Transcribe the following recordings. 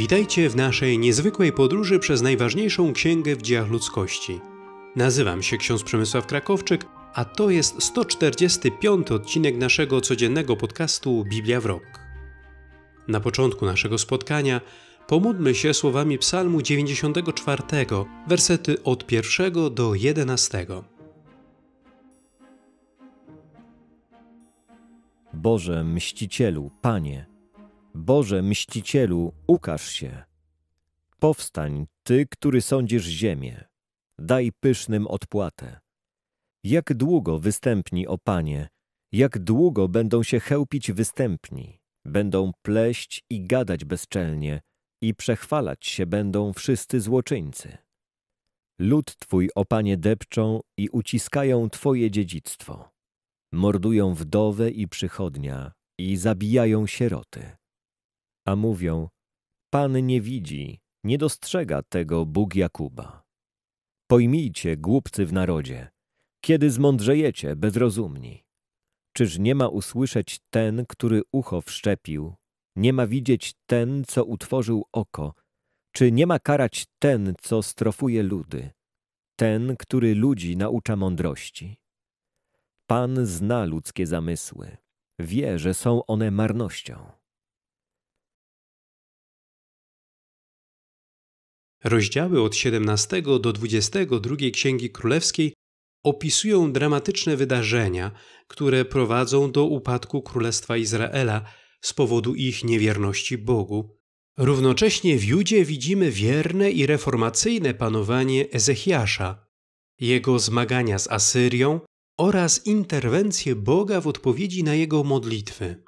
Witajcie w naszej niezwykłej podróży przez najważniejszą księgę w dziejach ludzkości. Nazywam się ksiądz Przemysław Krakowczyk, a to jest 145 odcinek naszego codziennego podcastu Biblia w Rok. Na początku naszego spotkania pomódlmy się słowami Psalmu 94, wersety od 1 do 11. Boże, mścicielu, Panie, Boże mścicielu, ukaż się. Powstań, Ty, który sądzisz ziemię. Daj pysznym odpłatę. Jak długo występni, o Panie, jak długo będą się chełpić występni, będą pleść i gadać bezczelnie i przechwalać się będą wszyscy złoczyńcy. Lud Twój, o Panie, depczą i uciskają Twoje dziedzictwo. Mordują wdowę i przychodnia i zabijają sieroty a mówią: Pan nie widzi, nie dostrzega tego Bóg Jakuba. Pojmijcie, głupcy w narodzie, kiedy zmądrzejecie, bezrozumni. Czyż nie ma usłyszeć ten, który ucho wszczepił? Nie ma widzieć ten, co utworzył oko? Czy nie ma karać ten, co strofuje ludy? Ten, który ludzi naucza mądrości? Pan zna ludzkie zamysły, wie, że są one marnością. Rozdziały od 17 do 22 Księgi Królewskiej opisują dramatyczne wydarzenia, które prowadzą do upadku Królestwa Izraela z powodu ich niewierności Bogu. Równocześnie w Judzie widzimy wierne i reformacyjne panowanie Ezechiasza, jego zmagania z Asyrią oraz interwencję Boga w odpowiedzi na jego modlitwy.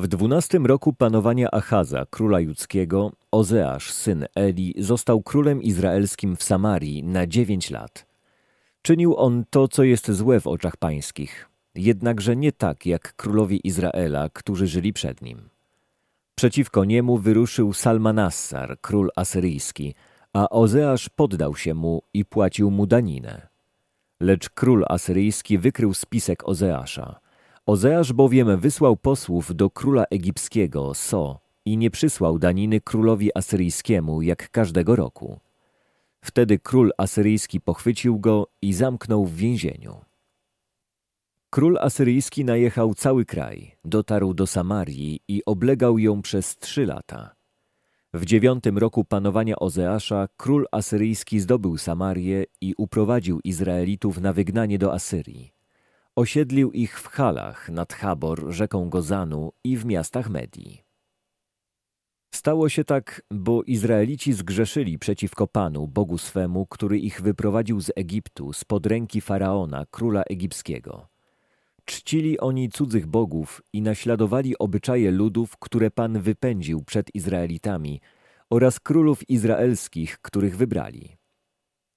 W dwunastym roku panowania Achaza, króla judzkiego, Ozeasz, syn Eli, został królem izraelskim w Samarii na dziewięć lat. Czynił on to, co jest złe w oczach pańskich, jednakże nie tak jak królowie Izraela, którzy żyli przed nim. Przeciwko niemu wyruszył Salmanassar, król asyryjski, a Ozeasz poddał się mu i płacił mu daninę. Lecz król asyryjski wykrył spisek Ozeasza – Ozeasz bowiem wysłał posłów do króla egipskiego, So, i nie przysłał daniny królowi asyryjskiemu, jak każdego roku. Wtedy król asyryjski pochwycił go i zamknął w więzieniu. Król asyryjski najechał cały kraj, dotarł do Samarii i oblegał ją przez trzy lata. W dziewiątym roku panowania Ozeasza król asyryjski zdobył Samarię i uprowadził Izraelitów na wygnanie do Asyrii. Osiedlił ich w Halach nad Chabor, rzeką Gozanu i w miastach Medii. Stało się tak, bo Izraelici zgrzeszyli przeciwko Panu, Bogu swemu, który ich wyprowadził z Egiptu, spod ręki Faraona, króla egipskiego. Czcili oni cudzych bogów i naśladowali obyczaje ludów, które Pan wypędził przed Izraelitami oraz królów izraelskich, których wybrali.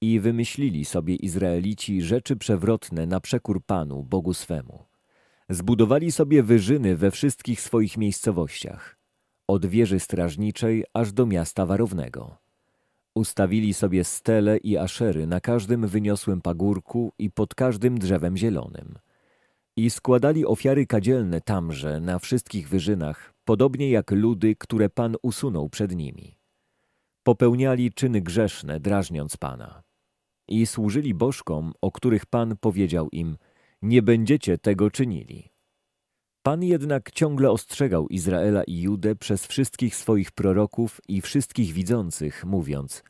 I wymyślili sobie Izraelici rzeczy przewrotne na przekór Panu, Bogu swemu. Zbudowali sobie wyżyny we wszystkich swoich miejscowościach, od wieży strażniczej aż do miasta warownego. Ustawili sobie stele i aszery na każdym wyniosłym pagórku i pod każdym drzewem zielonym. I składali ofiary kadzielne tamże na wszystkich wyżynach, podobnie jak ludy, które Pan usunął przed nimi. Popełniali czyny grzeszne, drażniąc Pana i służyli bożkom, o których Pan powiedział im, nie będziecie tego czynili. Pan jednak ciągle ostrzegał Izraela i Judę przez wszystkich swoich proroków i wszystkich widzących, mówiąc: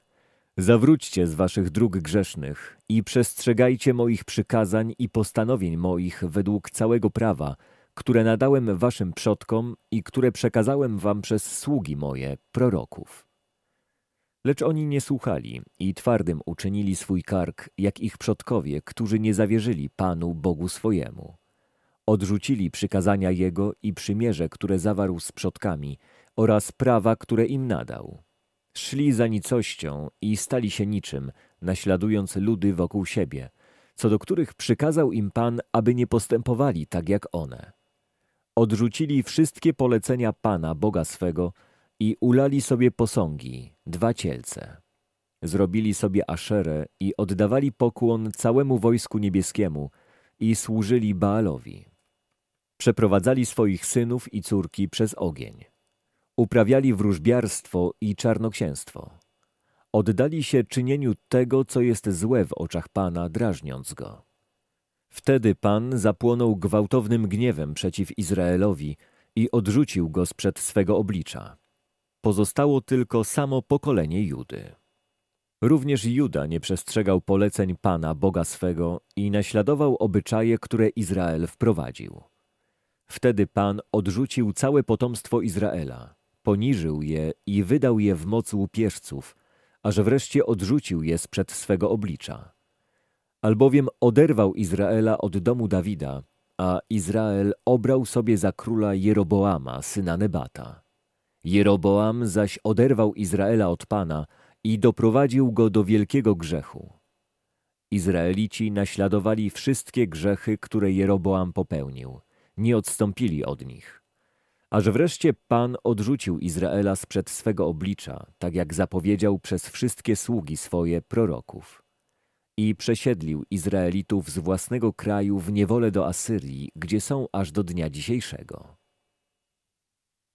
Zawróćcie z waszych dróg grzesznych i przestrzegajcie moich przykazań i postanowień moich według całego prawa, które nadałem waszym przodkom i które przekazałem wam przez sługi moje, proroków. Lecz oni nie słuchali i twardym uczynili swój kark, jak ich przodkowie, którzy nie zawierzyli Panu Bogu swojemu. Odrzucili przykazania Jego i przymierze, które zawarł z przodkami oraz prawa, które im nadał. Szli za nicością i stali się niczym, naśladując ludy wokół siebie, co do których przykazał im Pan, aby nie postępowali tak jak one. Odrzucili wszystkie polecenia Pana, Boga swego, i ulali sobie posągi, dwa cielce. Zrobili sobie aszerę i oddawali pokłon całemu wojsku niebieskiemu i służyli Baalowi. Przeprowadzali swoich synów i córki przez ogień. Uprawiali wróżbiarstwo i czarnoksięstwo. Oddali się czynieniu tego, co jest złe w oczach Pana, drażniąc Go. Wtedy Pan zapłonął gwałtownym gniewem przeciw Izraelowi i odrzucił go z przed swego oblicza. Pozostało tylko samo pokolenie Judy. Również Juda nie przestrzegał poleceń Pana, Boga swego i naśladował obyczaje, które Izrael wprowadził. Wtedy Pan odrzucił całe potomstwo Izraela, poniżył je i wydał je w moc łupieżców, aż wreszcie odrzucił je sprzed swego oblicza. Albowiem oderwał Izraela od domu Dawida, a Izrael obrał sobie za króla Jeroboama, syna Nebata. Jeroboam zaś oderwał Izraela od Pana i doprowadził go do wielkiego grzechu. Izraelici naśladowali wszystkie grzechy, które Jeroboam popełnił. Nie odstąpili od nich. Aż wreszcie Pan odrzucił Izraela z przed swego oblicza, tak jak zapowiedział przez wszystkie sługi swoje proroków. I przesiedlił Izraelitów z własnego kraju w niewolę do Asyrii, gdzie są aż do dnia dzisiejszego.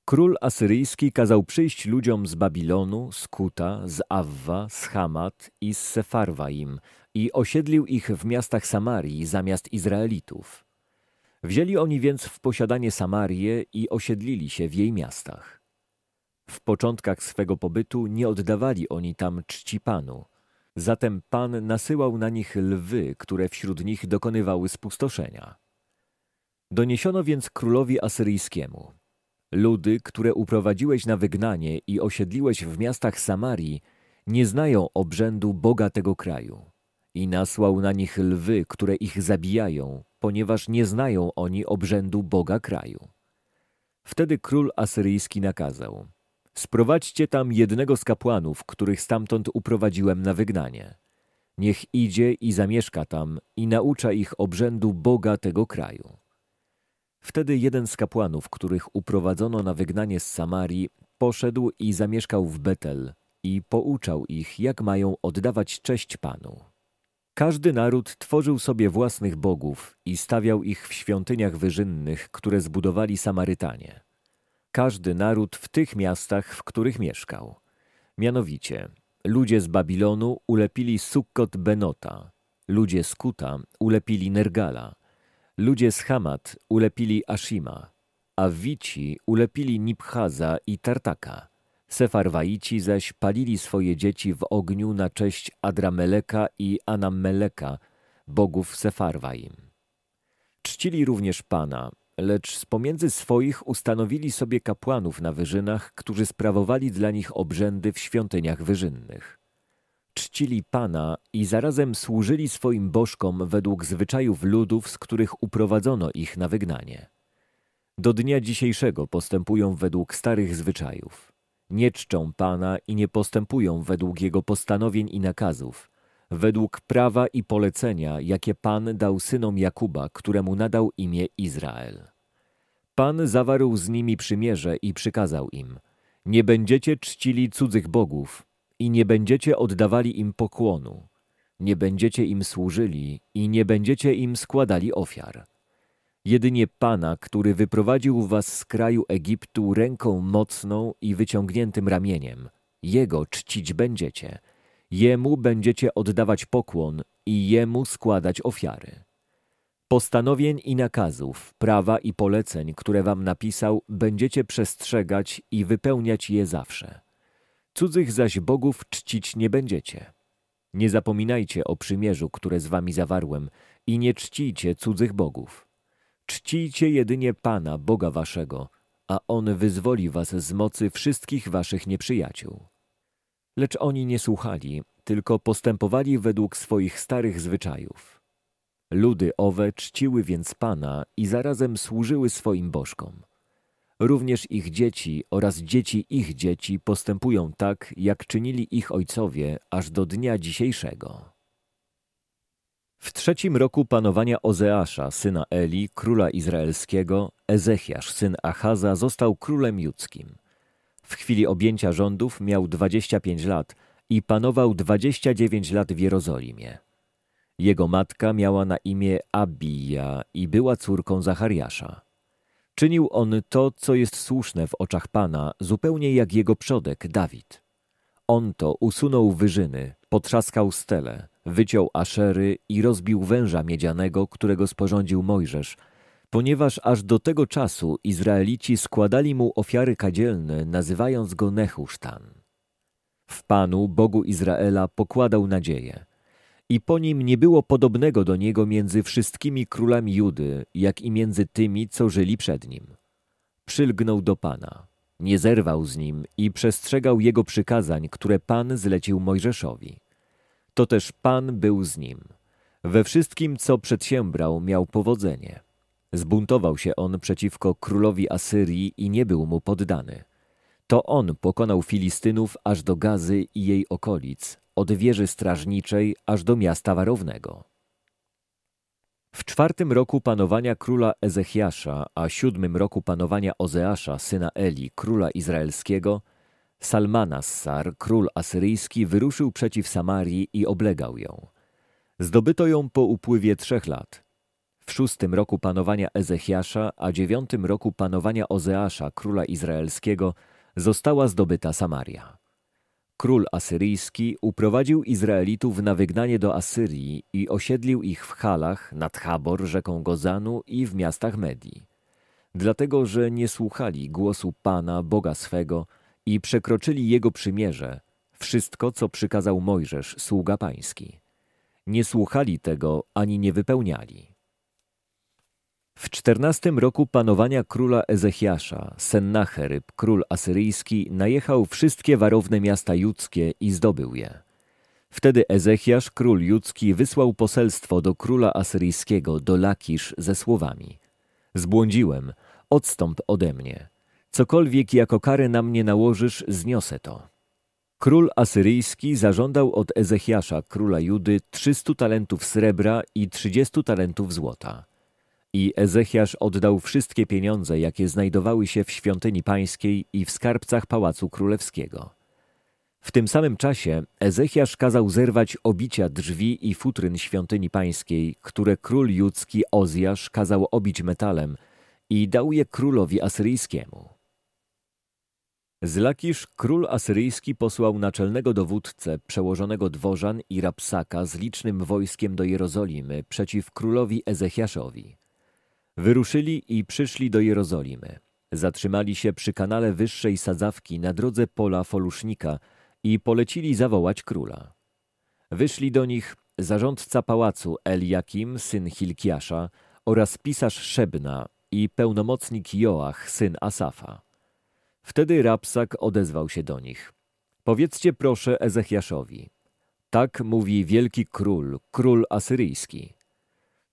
Król asyryjski kazał przyjść ludziom z Babilonu, z Kuta, z Awwa, z Hamat i z Sefarwaim i osiedlił ich w miastach Samarii zamiast Izraelitów. Wzięli oni więc w posiadanie Samarię i osiedlili się w jej miastach. W początkach swego pobytu nie oddawali oni tam czci Panu. Zatem Pan nasyłał na nich lwy, które wśród nich dokonywały spustoszenia. Doniesiono więc królowi asyryjskiemu – Ludy, które uprowadziłeś na wygnanie i osiedliłeś w miastach Samarii, nie znają obrzędu Boga tego kraju. I nasłał na nich lwy, które ich zabijają, ponieważ nie znają oni obrzędu Boga kraju. Wtedy król asyryjski nakazał: Sprowadźcie tam jednego z kapłanów, których stamtąd uprowadziłem na wygnanie. Niech idzie i zamieszka tam i naucza ich obrzędu Boga tego kraju. Wtedy jeden z kapłanów, których uprowadzono na wygnanie z Samarii, poszedł i zamieszkał w Betel i pouczał ich, jak mają oddawać cześć Panu. Każdy naród tworzył sobie własnych bogów i stawiał ich w świątyniach wyżynnych, które zbudowali Samarytanie. Każdy naród w tych miastach, w których mieszkał. Mianowicie, ludzie z Babilonu ulepili Sukkot Benota, ludzie z Kuta ulepili Nergala, Ludzie z Hamat ulepili Ashima, a Wici ulepili Niphaza i Tartaka. Sefarwaici zaś palili swoje dzieci w ogniu na cześć Adrameleka i Anammeleka, bogów Sefarwaim. Czcili również Pana, lecz z pomiędzy swoich ustanowili sobie kapłanów na wyżynach, którzy sprawowali dla nich obrzędy w świątyniach wyżynnych czcili Pana i zarazem służyli swoim bożkom według zwyczajów ludów, z których uprowadzono ich na wygnanie. Do dnia dzisiejszego postępują według starych zwyczajów. Nie czczą Pana i nie postępują według Jego postanowień i nakazów, według prawa i polecenia, jakie Pan dał synom Jakuba, któremu nadał imię Izrael. Pan zawarł z nimi przymierze i przykazał im – nie będziecie czcili cudzych bogów, i nie będziecie oddawali im pokłonu, nie będziecie im służyli i nie będziecie im składali ofiar. Jedynie Pana, który wyprowadził was z kraju Egiptu ręką mocną i wyciągniętym ramieniem, Jego czcić będziecie, Jemu będziecie oddawać pokłon i Jemu składać ofiary. Postanowień i nakazów, prawa i poleceń, które wam napisał, będziecie przestrzegać i wypełniać je zawsze cudzych zaś bogów czcić nie będziecie. Nie zapominajcie o przymierzu, które z wami zawarłem i nie czcijcie cudzych bogów. Czcijcie jedynie Pana, Boga waszego, a On wyzwoli was z mocy wszystkich waszych nieprzyjaciół. Lecz oni nie słuchali, tylko postępowali według swoich starych zwyczajów. Ludy owe czciły więc Pana i zarazem służyły swoim bożkom. Również ich dzieci oraz dzieci ich dzieci postępują tak, jak czynili ich ojcowie aż do dnia dzisiejszego. W trzecim roku panowania Ozeasza, syna Eli, króla izraelskiego, Ezechiasz, syn Achaza, został królem judzkim. W chwili objęcia rządów miał 25 lat i panował 29 lat w Jerozolimie. Jego matka miała na imię Abija i była córką Zachariasza. Czynił on to, co jest słuszne w oczach Pana, zupełnie jak jego przodek, Dawid. On to usunął wyżyny, potrzaskał stele, wyciął aszery i rozbił węża miedzianego, którego sporządził Mojżesz, ponieważ aż do tego czasu Izraelici składali mu ofiary kadzielne, nazywając go Nehusztan. W Panu, Bogu Izraela, pokładał nadzieję. I po nim nie było podobnego do niego między wszystkimi królami Judy, jak i między tymi, co żyli przed nim. Przylgnął do Pana, nie zerwał z nim i przestrzegał jego przykazań, które Pan zlecił Mojżeszowi. To też Pan był z nim. We wszystkim, co przedsiębrał, miał powodzenie. Zbuntował się on przeciwko królowi Asyrii i nie był mu poddany. To on pokonał Filistynów aż do Gazy i jej okolic, od wieży strażniczej aż do miasta warownego. W czwartym roku panowania króla Ezechiasza, a siódmym roku panowania Ozeasza, syna Eli, króla izraelskiego, Salmanassar, król asyryjski, wyruszył przeciw Samarii i oblegał ją. Zdobyto ją po upływie trzech lat. W szóstym roku panowania Ezechiasza, a dziewiątym roku panowania Ozeasza, króla izraelskiego, została zdobyta Samaria. Król asyryjski uprowadził Izraelitów na wygnanie do Asyrii i osiedlił ich w Halach, nad Chabor rzeką Gozanu i w miastach Medii. Dlatego, że nie słuchali głosu Pana, Boga swego i przekroczyli Jego przymierze, wszystko, co przykazał Mojżesz, sługa pański. Nie słuchali tego ani nie wypełniali. W czternastym roku panowania króla Ezechiasza, Sennacherib, król asyryjski, najechał wszystkie warowne miasta judzkie i zdobył je. Wtedy Ezechiasz, król judzki, wysłał poselstwo do króla asyryjskiego, do Lakisz, ze słowami Zbłądziłem, odstąp ode mnie. Cokolwiek jako karę na mnie nałożysz, zniosę to. Król asyryjski zażądał od Ezechiasza, króla Judy, trzystu talentów srebra i trzydziestu talentów złota. I Ezechiasz oddał wszystkie pieniądze, jakie znajdowały się w świątyni pańskiej i w skarbcach pałacu królewskiego. W tym samym czasie Ezechiasz kazał zerwać obicia drzwi i futryn świątyni pańskiej, które król judzki Ozjasz kazał obić metalem i dał je królowi asyryjskiemu. Zlakisz król asyryjski posłał naczelnego dowódcę, przełożonego dworzan i rapsaka z licznym wojskiem do Jerozolimy przeciw królowi Ezechiaszowi. Wyruszyli i przyszli do Jerozolimy. Zatrzymali się przy kanale wyższej sadzawki na drodze pola Folusznika i polecili zawołać króla. Wyszli do nich zarządca pałacu Eliakim, syn Hilkiasza, oraz pisarz Szebna i pełnomocnik Joach, syn Asafa. Wtedy Rapsak odezwał się do nich. Powiedzcie proszę Ezechiaszowi. Tak mówi wielki król, król asyryjski.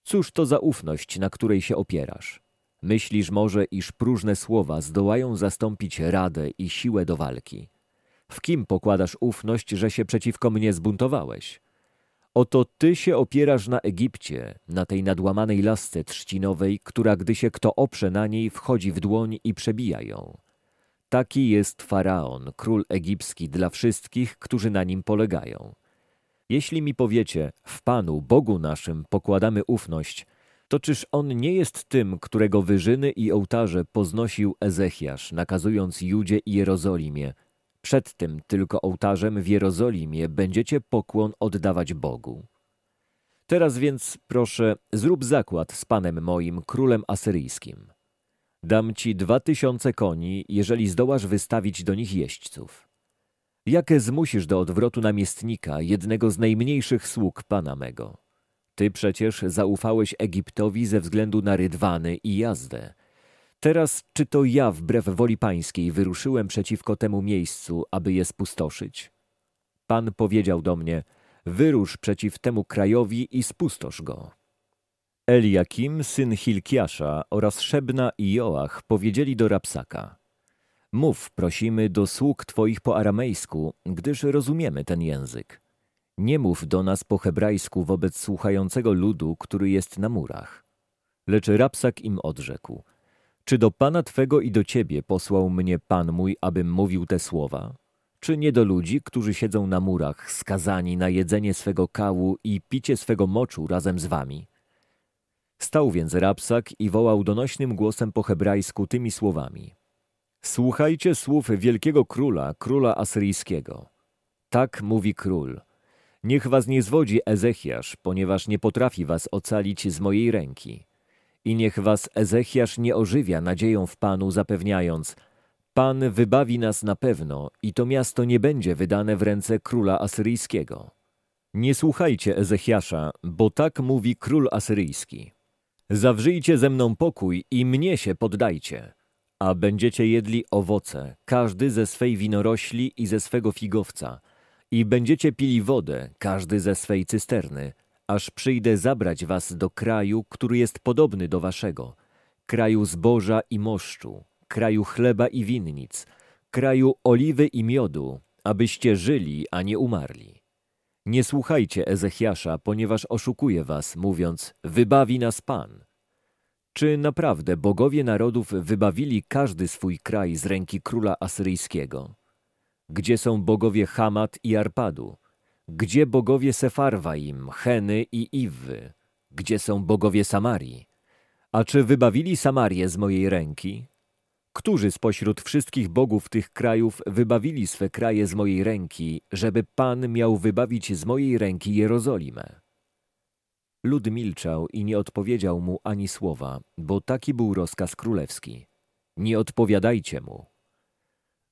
Cóż to za ufność, na której się opierasz? Myślisz może, iż próżne słowa zdołają zastąpić radę i siłę do walki. W kim pokładasz ufność, że się przeciwko mnie zbuntowałeś? Oto ty się opierasz na Egipcie, na tej nadłamanej lasce trzcinowej, która gdy się kto oprze na niej, wchodzi w dłoń i przebija ją. Taki jest faraon, król egipski dla wszystkich, którzy na nim polegają. Jeśli mi powiecie, w Panu, Bogu naszym, pokładamy ufność, to czyż On nie jest tym, którego wyżyny i ołtarze poznosił Ezechiasz, nakazując Judzie i Jerozolimie? Przed tym tylko ołtarzem w Jerozolimie będziecie pokłon oddawać Bogu. Teraz więc, proszę, zrób zakład z Panem moim, królem asyryjskim. Dam ci dwa tysiące koni, jeżeli zdołasz wystawić do nich jeźdźców. Jakie zmusisz do odwrotu namiestnika, jednego z najmniejszych sług pana mego? Ty przecież zaufałeś Egiptowi ze względu na rydwany i jazdę. Teraz czy to ja wbrew woli pańskiej wyruszyłem przeciwko temu miejscu, aby je spustoszyć? Pan powiedział do mnie, wyrusz przeciw temu krajowi i spustosz go. Eliakim, syn Hilkiasza oraz Szebna i Joach powiedzieli do Rapsaka – Mów, prosimy, do sług Twoich po aramejsku, gdyż rozumiemy ten język. Nie mów do nas po hebrajsku wobec słuchającego ludu, który jest na murach. Lecz Rapsak im odrzekł. Czy do Pana Twego i do Ciebie posłał mnie Pan mój, abym mówił te słowa? Czy nie do ludzi, którzy siedzą na murach, skazani na jedzenie swego kału i picie swego moczu razem z Wami? Stał więc Rapsak i wołał donośnym głosem po hebrajsku tymi słowami – Słuchajcie słów wielkiego króla, króla asyryjskiego. Tak mówi król. Niech was nie zwodzi Ezechiasz, ponieważ nie potrafi was ocalić z mojej ręki. I niech was Ezechiasz nie ożywia nadzieją w Panu, zapewniając, Pan wybawi nas na pewno i to miasto nie będzie wydane w ręce króla asyryjskiego. Nie słuchajcie Ezechiasza, bo tak mówi król asyryjski. Zawrzyjcie ze mną pokój i mnie się poddajcie a będziecie jedli owoce, każdy ze swej winorośli i ze swego figowca. I będziecie pili wodę, każdy ze swej cysterny, aż przyjdę zabrać was do kraju, który jest podobny do waszego, kraju zboża i moszczu, kraju chleba i winnic, kraju oliwy i miodu, abyście żyli, a nie umarli. Nie słuchajcie Ezechiasza, ponieważ oszukuje was, mówiąc, wybawi nas Pan. Czy naprawdę bogowie narodów wybawili każdy swój kraj z ręki króla asyryjskiego? Gdzie są bogowie Hamat i Arpadu? Gdzie bogowie Sefarwaim, Heny i Iwy? Gdzie są bogowie Samarii? A czy wybawili Samarię z mojej ręki? Którzy spośród wszystkich bogów tych krajów wybawili swe kraje z mojej ręki, żeby Pan miał wybawić z mojej ręki Jerozolimę? Lud milczał i nie odpowiedział mu ani słowa, bo taki był rozkaz królewski. Nie odpowiadajcie mu.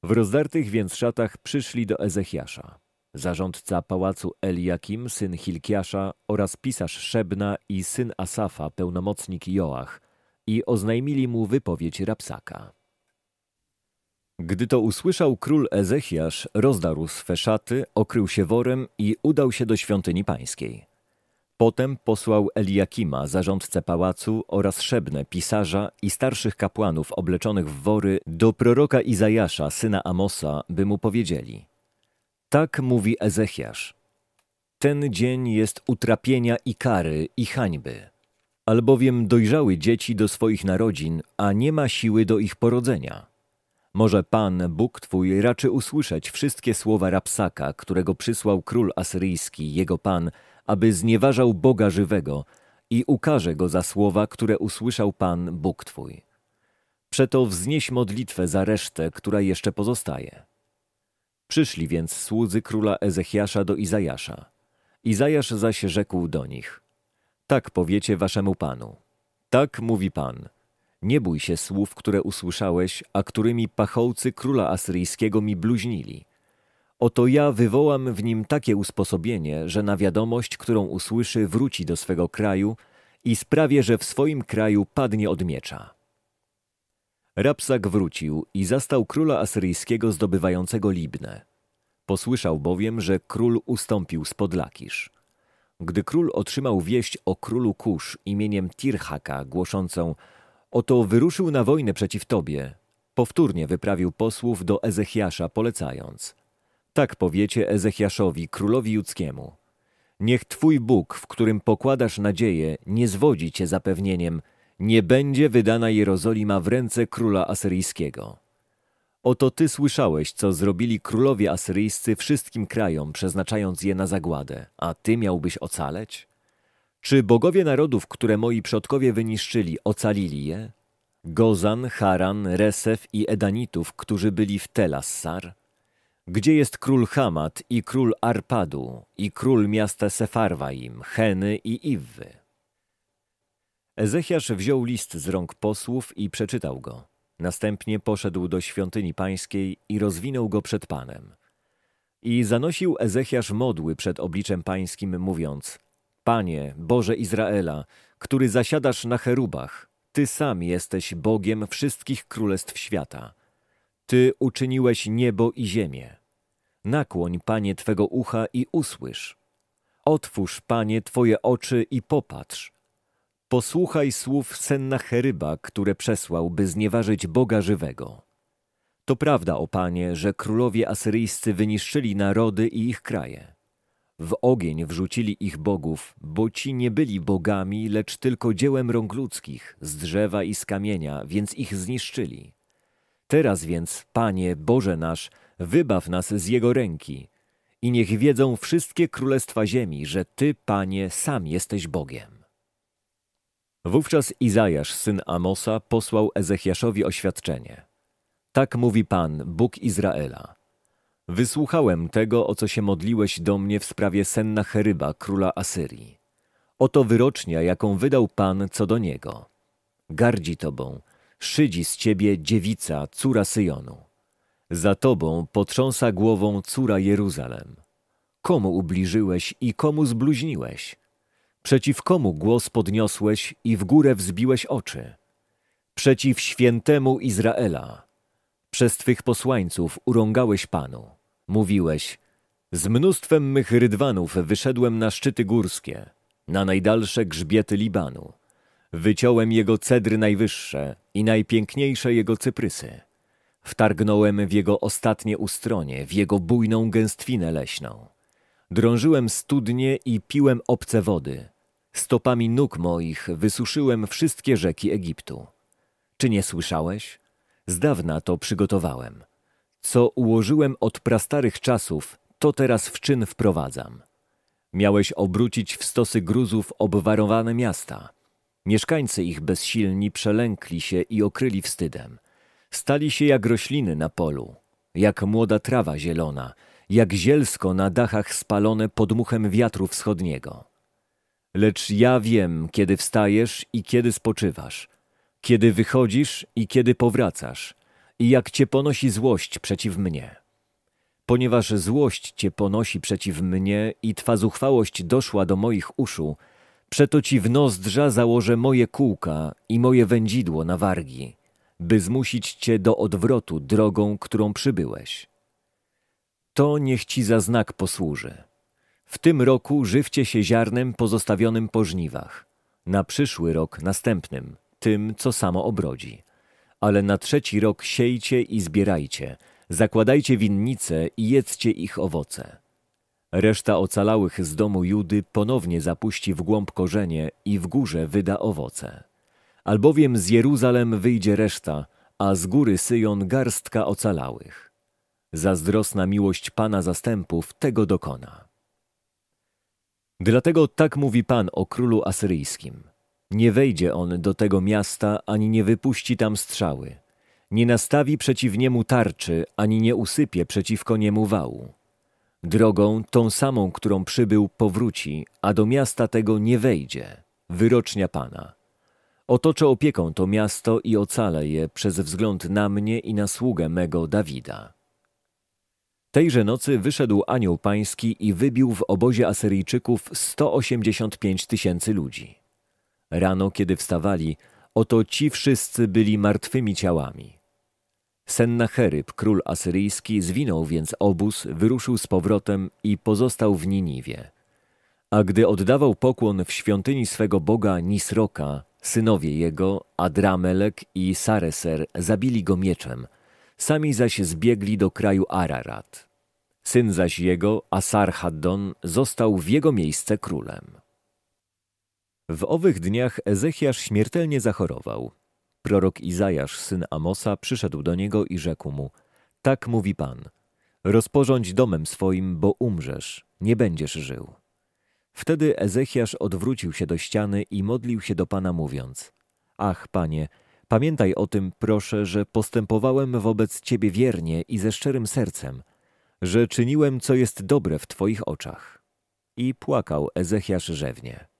W rozdartych więc szatach przyszli do Ezechiasza. Zarządca pałacu Eliakim, syn Hilkiasza oraz pisarz Szebna i syn Asafa, pełnomocnik Joach, i oznajmili mu wypowiedź Rapsaka. Gdy to usłyszał król Ezechiasz, rozdarł swe szaty, okrył się worem i udał się do świątyni pańskiej. Potem posłał Eliakima, zarządcę pałacu, oraz Szebne, pisarza i starszych kapłanów obleczonych w wory do proroka Izajasza, syna Amosa, by mu powiedzieli. Tak mówi Ezechiasz. Ten dzień jest utrapienia i kary i hańby. Albowiem dojrzały dzieci do swoich narodzin, a nie ma siły do ich porodzenia. Może Pan, Bóg Twój, raczy usłyszeć wszystkie słowa Rapsaka, którego przysłał król asyryjski, jego Pan, aby znieważał Boga żywego i ukarze go za słowa, które usłyszał Pan Bóg Twój. Przeto wznieś modlitwę za resztę, która jeszcze pozostaje. Przyszli więc słudzy króla Ezechiasza do Izajasza. Izajasz zaś rzekł do nich. Tak powiecie waszemu Panu. Tak mówi Pan. Nie bój się słów, które usłyszałeś, a którymi pachołcy króla asyryjskiego mi bluźnili – Oto ja wywołam w nim takie usposobienie, że na wiadomość, którą usłyszy, wróci do swego kraju i sprawię, że w swoim kraju padnie od miecza. Rapsak wrócił i zastał króla asyryjskiego zdobywającego Libnę. Posłyszał bowiem, że król ustąpił spod Lakisz. Gdy król otrzymał wieść o królu Kusz imieniem Tirhaka, głoszącą Oto wyruszył na wojnę przeciw tobie, powtórnie wyprawił posłów do Ezechiasza, polecając – tak powiecie Ezechiaszowi, królowi judzkiemu. Niech Twój Bóg, w którym pokładasz nadzieję, nie zwodzi Cię zapewnieniem, nie będzie wydana Jerozolima w ręce króla asyryjskiego. Oto Ty słyszałeś, co zrobili królowie asyryjscy wszystkim krajom, przeznaczając je na zagładę, a Ty miałbyś ocaleć? Czy bogowie narodów, które moi przodkowie wyniszczyli, ocalili je? Gozan, Haran, Resef i Edanitów, którzy byli w Telassar? Gdzie jest król Hamat i król Arpadu i król miasta Sefarwaim, Heny i Iwwy? Ezechiasz wziął list z rąk posłów i przeczytał go. Następnie poszedł do świątyni pańskiej i rozwinął go przed Panem. I zanosił Ezechiasz modły przed obliczem pańskim, mówiąc Panie, Boże Izraela, który zasiadasz na cherubach, Ty sam jesteś Bogiem wszystkich królestw świata – ty uczyniłeś niebo i ziemię. Nakłoń, Panie, Twego ucha i usłysz. Otwórz, Panie, Twoje oczy i popatrz. Posłuchaj słów Cheryba, które przesłał, by znieważyć Boga żywego. To prawda, o Panie, że królowie asyryjscy wyniszczyli narody i ich kraje. W ogień wrzucili ich bogów, bo ci nie byli bogami, lecz tylko dziełem rąk ludzkich, z drzewa i z kamienia, więc ich zniszczyli. Teraz więc, Panie, Boże nasz, wybaw nas z jego ręki. I niech wiedzą wszystkie królestwa ziemi, że Ty, Panie, sam jesteś Bogiem. Wówczas Izajasz, syn Amosa, posłał Ezechiaszowi oświadczenie. Tak mówi Pan, Bóg Izraela. Wysłuchałem tego, o co się modliłeś do mnie w sprawie Cheryba, króla Asyrii. Oto wyrocznia, jaką wydał Pan co do niego. Gardzi Tobą, Szydzi z ciebie dziewica, córa Syjonu. Za tobą potrząsa głową córa Jeruzalem. Komu ubliżyłeś i komu zbluźniłeś? Przeciw komu głos podniosłeś i w górę wzbiłeś oczy? Przeciw świętemu Izraela. Przez twych posłańców urągałeś Panu. Mówiłeś, z mnóstwem mych rydwanów wyszedłem na szczyty górskie, na najdalsze grzbiety Libanu. Wyciąłem jego cedry najwyższe i najpiękniejsze jego cyprysy. Wtargnąłem w jego ostatnie ustronie, w jego bujną gęstwinę leśną. Drążyłem studnie i piłem obce wody. Stopami nóg moich wysuszyłem wszystkie rzeki Egiptu. Czy nie słyszałeś? Z dawna to przygotowałem. Co ułożyłem od prastarych czasów, to teraz w czyn wprowadzam. Miałeś obrócić w stosy gruzów obwarowane miasta – Mieszkańcy ich bezsilni przelękli się i okryli wstydem. Stali się jak rośliny na polu, jak młoda trawa zielona, jak zielsko na dachach spalone podmuchem wiatru wschodniego. Lecz ja wiem, kiedy wstajesz i kiedy spoczywasz, kiedy wychodzisz i kiedy powracasz, i jak cię ponosi złość przeciw mnie. Ponieważ złość cię ponosi przeciw mnie i twa zuchwałość doszła do moich uszu, Przeto ci w nozdrza założę moje kółka i moje wędzidło na wargi, by zmusić cię do odwrotu drogą, którą przybyłeś. To niech ci za znak posłuży. W tym roku żywcie się ziarnem pozostawionym po żniwach, na przyszły rok następnym, tym, co samo obrodzi. Ale na trzeci rok siejcie i zbierajcie, zakładajcie winnice i jedzcie ich owoce Reszta ocalałych z domu Judy ponownie zapuści w głąb korzenie i w górze wyda owoce. Albowiem z Jeruzalem wyjdzie reszta, a z góry Syjon garstka ocalałych. Zazdrosna miłość Pana zastępów tego dokona. Dlatego tak mówi Pan o królu asyryjskim. Nie wejdzie on do tego miasta, ani nie wypuści tam strzały. Nie nastawi przeciw niemu tarczy, ani nie usypie przeciwko niemu wału Drogą tą samą, którą przybył, powróci, a do miasta tego nie wejdzie. Wyrocznia Pana. Otoczę opieką to miasto i ocalę je przez wzgląd na mnie i na sługę mego Dawida. Tejże nocy wyszedł anioł pański i wybił w obozie Asyryjczyków 185 tysięcy ludzi. Rano, kiedy wstawali, oto ci wszyscy byli martwymi ciałami. Sennacheryb, król asyryjski, zwinął więc obóz, wyruszył z powrotem i pozostał w Niniwie. A gdy oddawał pokłon w świątyni swego boga Nisroka, synowie jego, Adramelek i Sareser, zabili go mieczem, sami zaś zbiegli do kraju Ararat. Syn zaś jego, Asarhaddon, został w jego miejsce królem. W owych dniach Ezechiasz śmiertelnie zachorował. Prorok Izajasz, syn Amosa, przyszedł do niego i rzekł mu, Tak mówi Pan, rozporządź domem swoim, bo umrzesz, nie będziesz żył. Wtedy Ezechiasz odwrócił się do ściany i modlił się do Pana mówiąc, Ach, Panie, pamiętaj o tym, proszę, że postępowałem wobec Ciebie wiernie i ze szczerym sercem, że czyniłem, co jest dobre w Twoich oczach. I płakał Ezechiasz rzewnie.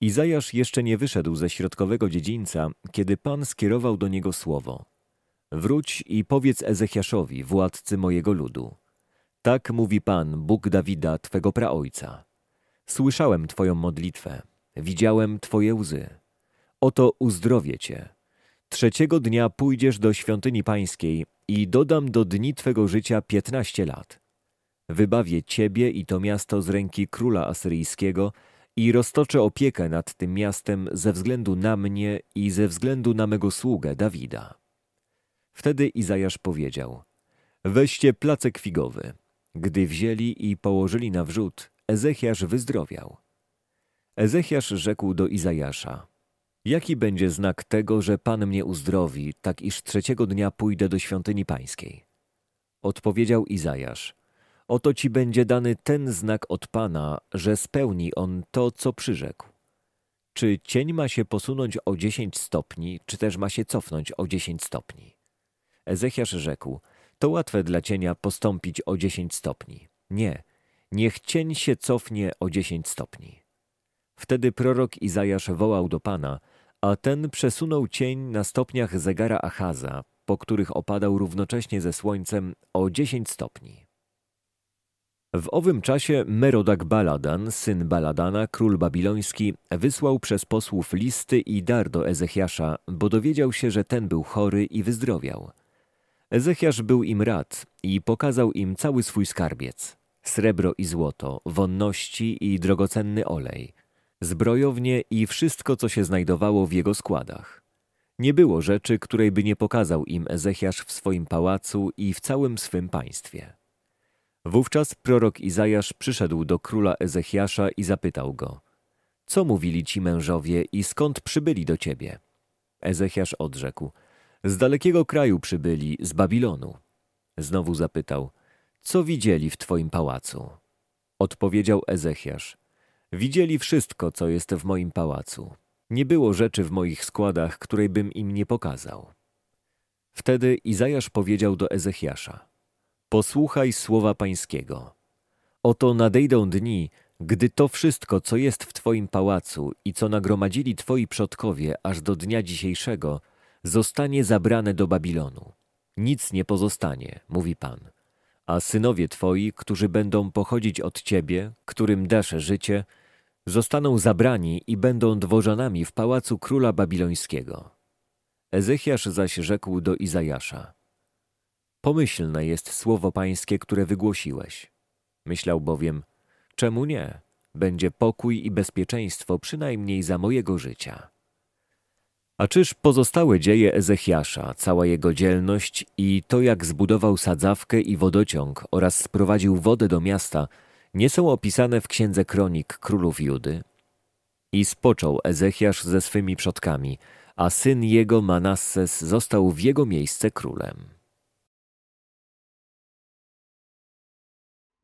Izajasz jeszcze nie wyszedł ze środkowego dziedzińca, kiedy Pan skierował do niego słowo. Wróć i powiedz Ezechiaszowi, władcy mojego ludu. Tak mówi Pan, Bóg Dawida, Twego praojca. Słyszałem Twoją modlitwę, widziałem Twoje łzy. Oto uzdrowię Cię. Trzeciego dnia pójdziesz do świątyni pańskiej i dodam do dni Twego życia piętnaście lat. Wybawię Ciebie i to miasto z ręki króla asyryjskiego – i roztoczę opiekę nad tym miastem ze względu na mnie i ze względu na mego sługę Dawida. Wtedy Izajasz powiedział: Weźcie placek figowy. Gdy wzięli i położyli na wrzód, Ezechiasz wyzdrowiał. Ezechiasz rzekł do Izajasza: Jaki będzie znak tego, że Pan mnie uzdrowi, tak iż trzeciego dnia pójdę do świątyni pańskiej? Odpowiedział Izajasz: Oto ci będzie dany ten znak od Pana, że spełni on to, co przyrzekł. Czy cień ma się posunąć o 10 stopni, czy też ma się cofnąć o 10 stopni? Ezechiasz rzekł: To łatwe dla cienia postąpić o 10 stopni. Nie, niech cień się cofnie o 10 stopni. Wtedy prorok Izajasz wołał do Pana, a ten przesunął cień na stopniach zegara Achaza, po których opadał równocześnie ze słońcem o 10 stopni. W owym czasie Merodak Baladan, syn Baladana, król babiloński, wysłał przez posłów listy i dar do Ezechiasza, bo dowiedział się, że ten był chory i wyzdrowiał. Ezechiasz był im rad i pokazał im cały swój skarbiec. Srebro i złoto, wonności i drogocenny olej, zbrojownie i wszystko, co się znajdowało w jego składach. Nie było rzeczy, której by nie pokazał im Ezechiasz w swoim pałacu i w całym swym państwie. Wówczas prorok Izajasz przyszedł do króla Ezechiasza i zapytał go, co mówili ci mężowie i skąd przybyli do ciebie? Ezechiasz odrzekł, z dalekiego kraju przybyli, z Babilonu. Znowu zapytał, co widzieli w twoim pałacu? Odpowiedział Ezechiasz, widzieli wszystko, co jest w moim pałacu. Nie było rzeczy w moich składach, której bym im nie pokazał. Wtedy Izajasz powiedział do Ezechiasza, Posłuchaj słowa Pańskiego. Oto nadejdą dni, gdy to wszystko, co jest w Twoim pałacu i co nagromadzili Twoi przodkowie aż do dnia dzisiejszego, zostanie zabrane do Babilonu. Nic nie pozostanie, mówi Pan. A synowie Twoi, którzy będą pochodzić od Ciebie, którym dasz życie, zostaną zabrani i będą dworzanami w pałacu króla babilońskiego. Ezechiasz zaś rzekł do Izajasza – Pomyślne jest słowo Pańskie, które wygłosiłeś. Myślał bowiem, czemu nie? Będzie pokój i bezpieczeństwo przynajmniej za mojego życia. A czyż pozostałe dzieje Ezechiasza, cała jego dzielność i to, jak zbudował sadzawkę i wodociąg oraz sprowadził wodę do miasta, nie są opisane w Księdze Kronik Królów Judy? I spoczął Ezechiasz ze swymi przodkami, a syn jego Manasses został w jego miejsce królem.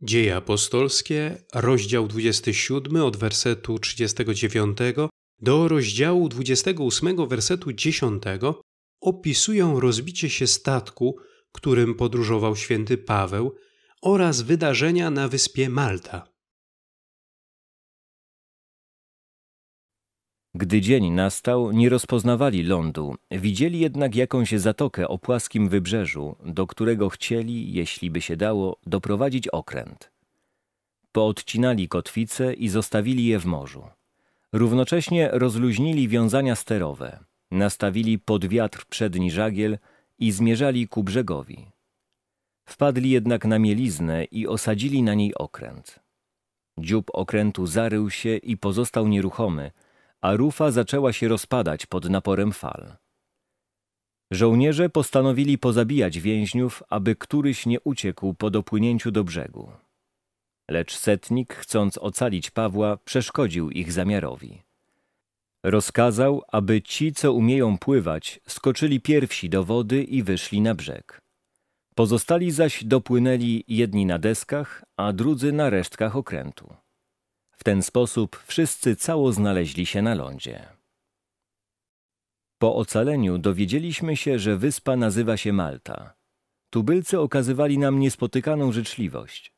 Dzieje apostolskie, rozdział 27 od wersetu 39 do rozdziału 28 wersetu 10 opisują rozbicie się statku, którym podróżował święty Paweł oraz wydarzenia na wyspie Malta. Gdy dzień nastał, nie rozpoznawali lądu, widzieli jednak jakąś zatokę o płaskim wybrzeżu, do którego chcieli, jeśli by się dało, doprowadzić okręt. Poodcinali kotwice i zostawili je w morzu. Równocześnie rozluźnili wiązania sterowe, nastawili pod wiatr przedni żagiel i zmierzali ku brzegowi. Wpadli jednak na mieliznę i osadzili na niej okręt. Dziób okrętu zarył się i pozostał nieruchomy – a rufa zaczęła się rozpadać pod naporem fal. Żołnierze postanowili pozabijać więźniów, aby któryś nie uciekł po dopłynięciu do brzegu. Lecz setnik, chcąc ocalić Pawła, przeszkodził ich zamiarowi. Rozkazał, aby ci, co umieją pływać, skoczyli pierwsi do wody i wyszli na brzeg. Pozostali zaś dopłynęli jedni na deskach, a drudzy na resztkach okrętu. W ten sposób wszyscy cało znaleźli się na lądzie. Po ocaleniu dowiedzieliśmy się, że wyspa nazywa się Malta. Tubylcy okazywali nam niespotykaną życzliwość.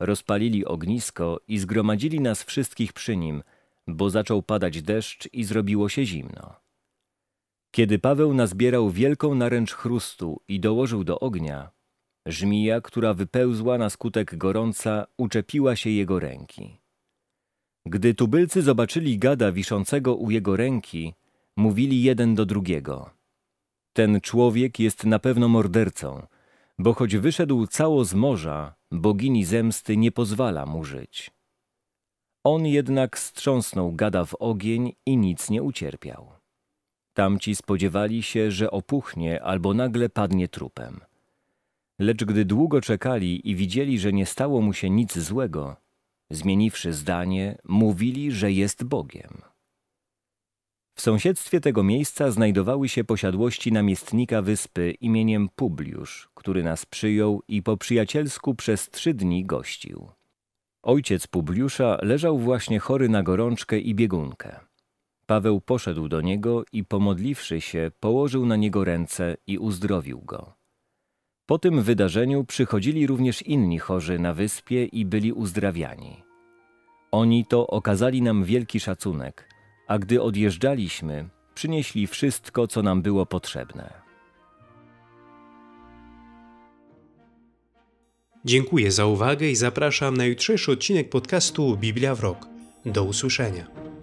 Rozpalili ognisko i zgromadzili nas wszystkich przy nim, bo zaczął padać deszcz i zrobiło się zimno. Kiedy Paweł nazbierał wielką naręcz chrustu i dołożył do ognia, żmija, która wypełzła na skutek gorąca, uczepiła się jego ręki. Gdy tubylcy zobaczyli gada wiszącego u jego ręki, mówili jeden do drugiego. Ten człowiek jest na pewno mordercą, bo choć wyszedł cało z morza, bogini zemsty nie pozwala mu żyć. On jednak strząsnął gada w ogień i nic nie ucierpiał. Tamci spodziewali się, że opuchnie albo nagle padnie trupem. Lecz gdy długo czekali i widzieli, że nie stało mu się nic złego, zmieniwszy zdanie, mówili, że jest Bogiem. W sąsiedztwie tego miejsca znajdowały się posiadłości namiestnika wyspy imieniem Publiusz, który nas przyjął i po przyjacielsku przez trzy dni gościł. Ojciec Publiusza leżał właśnie chory na gorączkę i biegunkę. Paweł poszedł do niego i pomodliwszy się, położył na niego ręce i uzdrowił go. Po tym wydarzeniu przychodzili również inni chorzy na wyspie i byli uzdrawiani. Oni to okazali nam wielki szacunek, a gdy odjeżdżaliśmy, przynieśli wszystko, co nam było potrzebne. Dziękuję za uwagę i zapraszam na jutrzejszy odcinek podcastu Biblia w Rok. Do usłyszenia.